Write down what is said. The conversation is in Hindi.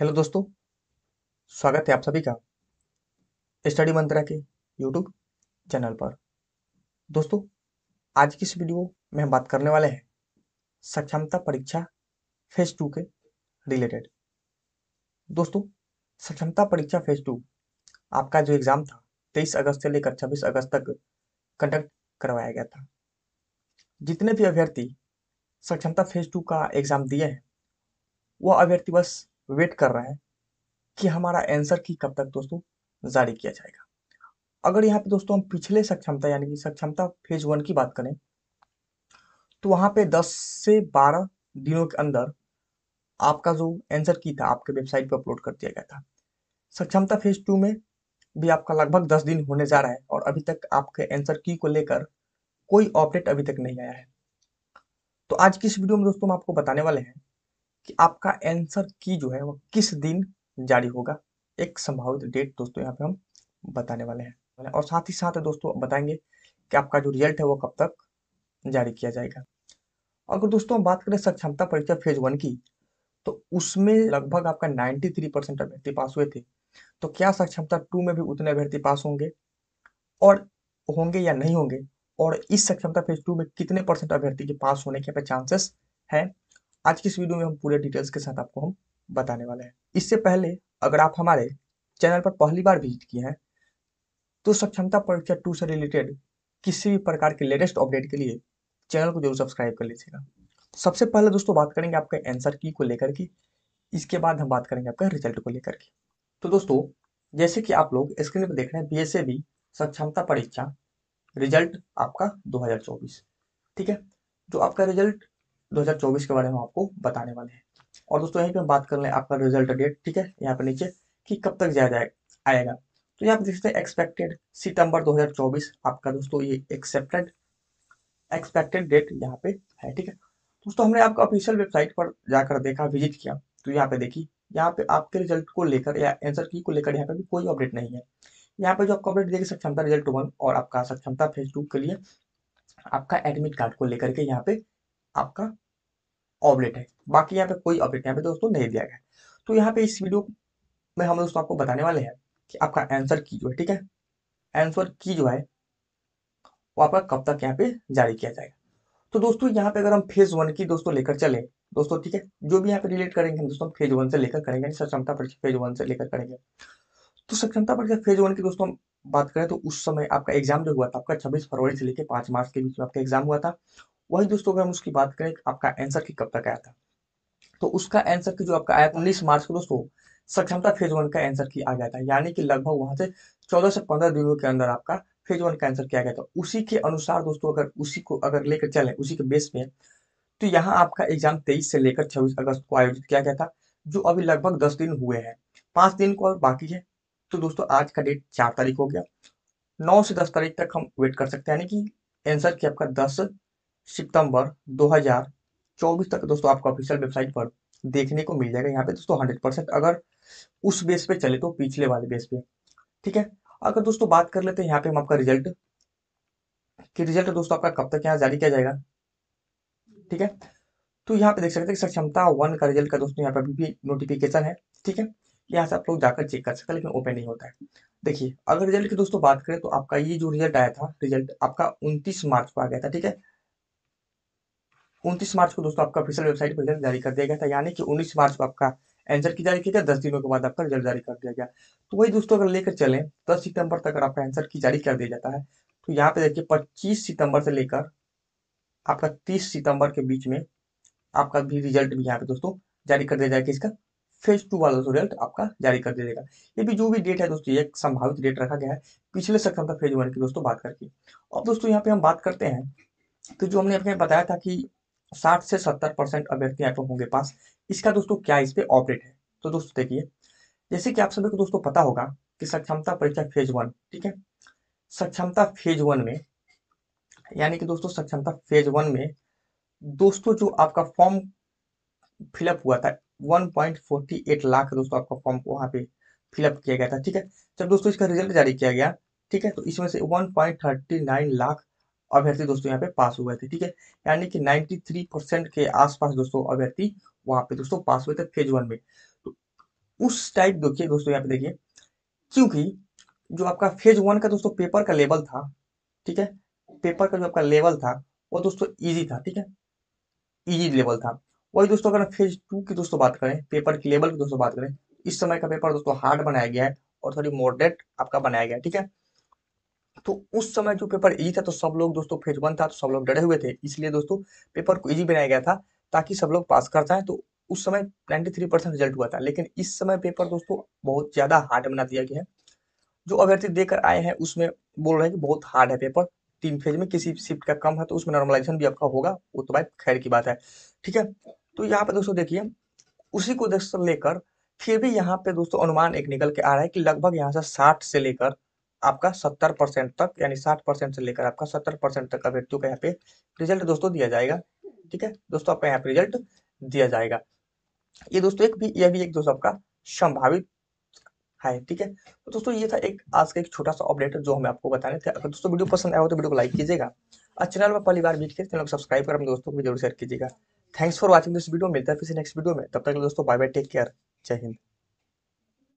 हेलो दोस्तों स्वागत है आप सभी का स्टडी मंत्रा के यूट्यूब चैनल पर दोस्तों आज की इस वीडियो में हम बात करने वाले हैं सक्षमता परीक्षा फेज टू के रिलेटेड दोस्तों सक्षमता परीक्षा फेज टू आपका जो एग्ज़ाम था तेईस अगस्त से लेकर छब्बीस अगस्त तक कंडक्ट करवाया गया था जितने भी अभ्यर्थी सक्षमता फेज टू का एग्ज़ाम दिए हैं वह अभ्यर्थी बस वेट कर रहे हैं कि हमारा आंसर की कब तक दोस्तों जारी किया जाएगा अगर यहाँ पे दोस्तों हम पिछले सक्षमता यानी कि सक्षमता फेज वन की बात करें तो वहां पे 10 से 12 दिनों के अंदर आपका जो आंसर की था आपके वेबसाइट पर अपलोड कर दिया गया था सक्षमता फेज टू में भी आपका लगभग 10 दिन होने जा रहा है और अभी तक आपके आंसर की को लेकर कोई अपडेट अभी तक नहीं आया है तो आज की इस वीडियो में दोस्तों हम आपको बताने वाले हैं कि आपका आंसर की जो है वो किस दिन जारी होगा एक संभावित डेट दोस्तों यहाँ पे हम बताने वाले हैं और साथ ही साथ दोस्तों बताएंगे कि आपका जो रिजल्ट है वो कब तक जारी किया जाएगा अगर दोस्तों हम बात करें सक्षमता परीक्षा फेज वन की तो उसमें लगभग आपका 93 परसेंट अभ्यर्थी पास हुए थे तो क्या सक्षमता टू में भी उतने अभ्यर्थी पास होंगे और होंगे या नहीं होंगे और इस सक्षमता फेज टू में कितने परसेंट अभ्यर्थी के पास होने के चांसेस हैं आज की इस वीडियो में हम पूरे डिटेल्स के साथ आपको हम बताने वाले हैं इससे पहले अगर आप हमारे चैनल पर पहली बार विजिट किए हैं तो सक्षमता परीक्षा टू से रिलेटेड किसी भी प्रकार के लेटेस्ट अपडेट के लिए चैनल को जरूर सब्सक्राइब कर लीजिएगा सबसे पहले दोस्तों बात करेंगे आपके आंसर की को लेकर की इसके बाद हम बात करेंगे आपके रिजल्ट को लेकर के तो दोस्तों जैसे कि आप लोग स्क्रीन पर देख रहे हैं बी बी सक्षमता परीक्षा रिजल्ट आपका 2024 ठीक है जो आपका रिजल्ट 2024 के बारे में आपको बताने वाले हैं और दोस्तों यहीं पे बात कर लें आपका रिजल्ट डेट ठीक है यहाँ पे नीचे कि कब तक जाया जाए आएगा तो यहाँ पे देखते हैं एक्सपेक्टेड सितंबर 2024 आपका दोस्तों ये एक्सेप्टेड एक्सपेक्टेड डेट यहाँ पे है ठीक है दोस्तों हमने आपका ऑफिशियल वेबसाइट पर जाकर देखा विजिट किया तो यहाँ पे देखी यहाँ पे आपके रिजल्ट को लेकर या एंसर की को लेकर यहाँ पे भी कोई अपडेट नहीं है यहाँ पे जो आपको अपडेट देगी सक्षमता रिजल्ट वन और आपका सक्षमता फेज टू के लिए आपका एडमिट कार्ड को लेकर के यहाँ पे आपका ऑबलेट है बाकी यहाँ पे कोई ऑबलेट यहाँ पे दोस्तों नहीं दिया गया तो यहाँ पे इस वीडियो में हम दोस्तों आपको बताने वाले हैं कि आपका आंसर की जो है ठीक है आंसर की जो है वो आपका कब तक यहाँ पे जारी किया जाएगा तो दोस्तों यहाँ पे अगर हम फेज वन की दोस्तों लेकर चले दोस्तों ठीक है जो भी यहाँ पे रिलेट करेंगे हम दोस्तों फेज वन से लेकर करेंगे सक्षमता परीक्षा फेज वन से लेकर करेंगे तो सक्षमता परीक्षा फेज वन की दोस्तों बात करें तो उस समय आपका एग्जाम जो हुआ था आपका 26 फरवरी से लेकर 5 मार्च के बीच में आपका एग्जाम हुआ था वही दोस्तों अगर हम उसकी बात करें आपका आंसर की कब तक आया था तो उसका आंसर की जो आपका आया था उन्नीस मार्च को दोस्तों सक्षमता फेज वन का आंसर की आ गया था यानी कि लगभग वहां से चौदह से पंद्रह दिनों के अंदर आपका फेज वन का आंसर किया गया था उसी के अनुसार दोस्तों अगर उसी को अगर लेकर चले उसी के बेस में तो यहाँ आपका एग्जाम तेईस से लेकर छब्बीस अगस्त को आयोजित किया गया था जो अभी लगभग दस दिन हुए हैं पांच दिन को और बाकी है तो दोस्तों आज का डेट चार तारीख हो गया नौ से दस तारीख तक हम वेट कर सकते हैं यानी कि आंसर की आपका दस सितंबर 2024 तक दोस्तों आपको ऑफिशियल वेबसाइट पर देखने को मिल जाएगा यहाँ पे दोस्तों हंड्रेड परसेंट अगर उस बेस पे चले तो पिछले वाले बेस पे ठीक है अगर दोस्तों बात कर लेते हैं यहाँ पे हम आपका रिजल्ट कि रिजल्ट दोस्तों आपका कब तक यहाँ जारी किया जाएगा ठीक है तो यहाँ पे देख सकते हैं सक्षमता वन का रिजल्ट का दोस्तों यहाँ पे अभी भी नोटिफिकेशन है ठीक है यहाँ से आप लोग जाकर चेक कर सकते लेकिन ओपन नहीं होता है देखिए अगर रिजल्ट की दोस्तों बात करें तो आपका ये जो रिजल्ट आया था रिजल्ट आपका 29 मार्च को आ गया था ठीक है उनतीस मार्च को दोस्तों आपका ऑफिशियल वेबसाइट पर रिजल्ट जारी कर दिया गया था यानी कि उन्नीस मार्च को आपका आंसर की जारी किया गया दस दिनों के बाद आपका रिजल्ट जारी कर दिया गया तो वही दोस्तों अगर लेकर चले दस सितंबर तक आपका आंसर की जारी कर दिया जाता है तो यहाँ पे देखिए पच्चीस सितंबर से लेकर आपका तीस सितंबर के बीच में आपका भी रिजल्ट भी यहाँ पे दोस्तों जारी कर दिया जाएगा इसका फेज टू वाला दोस्तों रिजल्ट आपका जारी कर दिया जाएगा ये भी जो भी डेट है दोस्तों ये संभावित डेट रखा गया है पिछले सेक्शन का फेज वन की दोस्तों बात करके अब दोस्तों यहाँ पे हम बात करते हैं तो जो हमने आपके बताया था कि साठ से सत्तर परसेंट अभ्यर्थी आप होंगे पास इसका दोस्तों क्या इस पे ऑपरेट है तो दोस्तों देखिए जैसे कि आप सभी को दोस्तों पता होगा कि सक्षमता परीक्षा फेज वन ठीक है सक्षमता फेज वन में यानी कि दोस्तों सक्षमता फेज वन में दोस्तों जो आपका फॉर्म फिलअप हुआ था वन लाख दोस्तों आपका फॉर्म वहां पे फिलअप किया गया था ठीक है जब दोस्तों इसका रिजल्ट जारी किया गया ठीक है तो इसमें से वन लाख अभ्यर्थी दोस्तों यहाँ पे पास हुए थे ठीक है यानी कि 93 परसेंट के आसपास दोस्तों अभ्यर्थी वहां पे दोस्तों पास हुए थे फेज वन में तो उस टाइप देखिए दोस्तों यहाँ पे देखिए क्योंकि जो आपका फेज वन का दोस्तों पेपर का लेवल था ठीक है पेपर का जो आपका लेवल था वो दोस्तों ईजी था ठीक है ईजी लेवल था वही दोस्तों अगर फेज टू की दोस्तों बात करें पेपर की लेवल की दोस्तों बात करें इस समय का पेपर दोस्तों हार्ड बनाया गया है और थोड़ी मॉडरेट आपका बनाया गया ठीक है तो उस समय जो पेपर इजी था तो सब लोग दोस्तों फेज वन था तो सब लोग डरे हुए थे इसलिए दोस्तों पेपर को इजी बनाया गया था ताकि सब लोग पास कर जाएं तो उस समय 93 परसेंट रिजल्ट हुआ था लेकिन इस समय पेपर दोस्तों बहुत ज़्यादा हार्ड बना दिया गया है जो अभ्यर्थी देकर आए हैं उसमें बोल रहे हैं कि बहुत हार्ड है पेपर तीन फेज में किसी शिफ्ट का कम है तो उसमें नॉर्मलाइजेशन भी आपका होगा वो तो भाई खैर की बात है ठीक है तो यहाँ पे दोस्तों देखिए उसी को लेकर फिर भी यहाँ पे दोस्तों अनुमान एक निकल के आ रहा है कि लगभग यहाँ से साठ से लेकर आपका सत्तर परसेंट तक यानी साठ परसेंट से लेकर आपका सत्तर परसेंट तक अभ्यर्थियों का यहाँ पे रिजल्ट दोस्तों दिया जाएगा ठीक है दोस्तों आपका यहाँ पे रिजल्ट दिया जाएगा ये दोस्तों एक भी यह भी एक दोस्तों आपका संभावित है ठीक है तो दोस्तों ये था एक आज का एक छोटा सा अपडेट जो हमें आपको बताने थे अगर दोस्तों वीडियो पसंद आया हो तो वीडियो को लाइक कीजिएगा और चैनल पर पहली बार भी चैनल तो को सब्सक्राइब कर दोस्तों को जरूर शेयर कीजिएगा thanks for watching this video मिलता है फिर नेक्स्ट वीडियो में तब तक दोस्तों बाय बाय टेक केयर जय हिंद